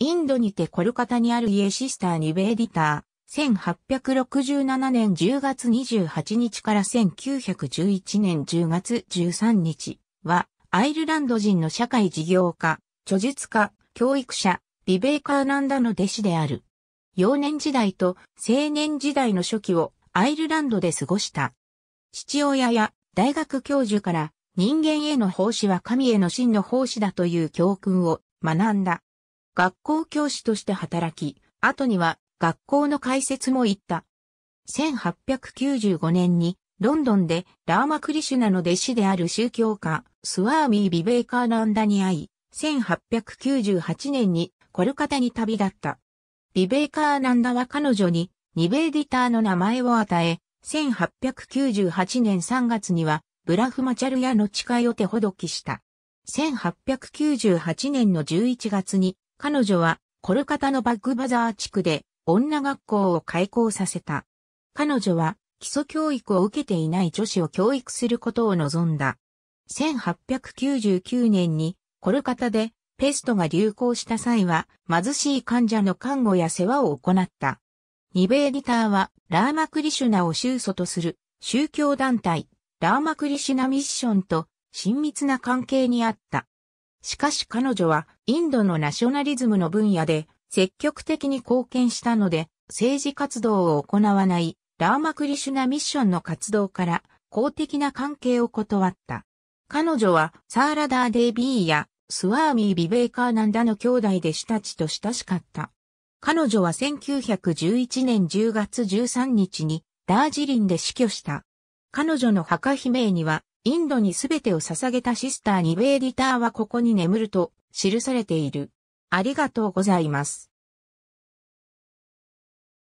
インドにてコルカタにあるイエシスターニベーディター、1867年10月28日から1911年10月13日は、アイルランド人の社会事業家、著述家、教育者、ビベーカーナンダの弟子である。幼年時代と青年時代の初期をアイルランドで過ごした。父親や大学教授から人間への奉仕は神への真の奉仕だという教訓を学んだ。学校教師として働き、後には学校の開設も行った。1895年にロンドンでラーマクリシュナの弟子である宗教家スワーミー・ビベーカーランダに会い、1898年にコルカタに旅立った。ビベーカーランダは彼女にニベーディターの名前を与え、1898年3月にはブラフマチャルヤの誓いを手ほどきした。1898年の11月に彼女はコルカタのバッグバザー地区で女学校を開校させた。彼女は基礎教育を受けていない女子を教育することを望んだ。1899年にコルカタでペストが流行した際は貧しい患者の看護や世話を行った。ニベーディターはラーマクリシュナを宗祖とする宗教団体ラーマクリシュナミッションと親密な関係にあった。しかし彼女はインドのナショナリズムの分野で積極的に貢献したので政治活動を行わないラーマクリシュナミッションの活動から公的な関係を断った。彼女はサーラダーデイビーやスワーミー・ビベーカーナンダの兄弟でしたちと親しかった。彼女は1911年10月13日にダージリンで死去した。彼女の墓碑銘にはインドに全てを捧げたシスターニベーディターはここに眠ると記されている。ありがとうございます。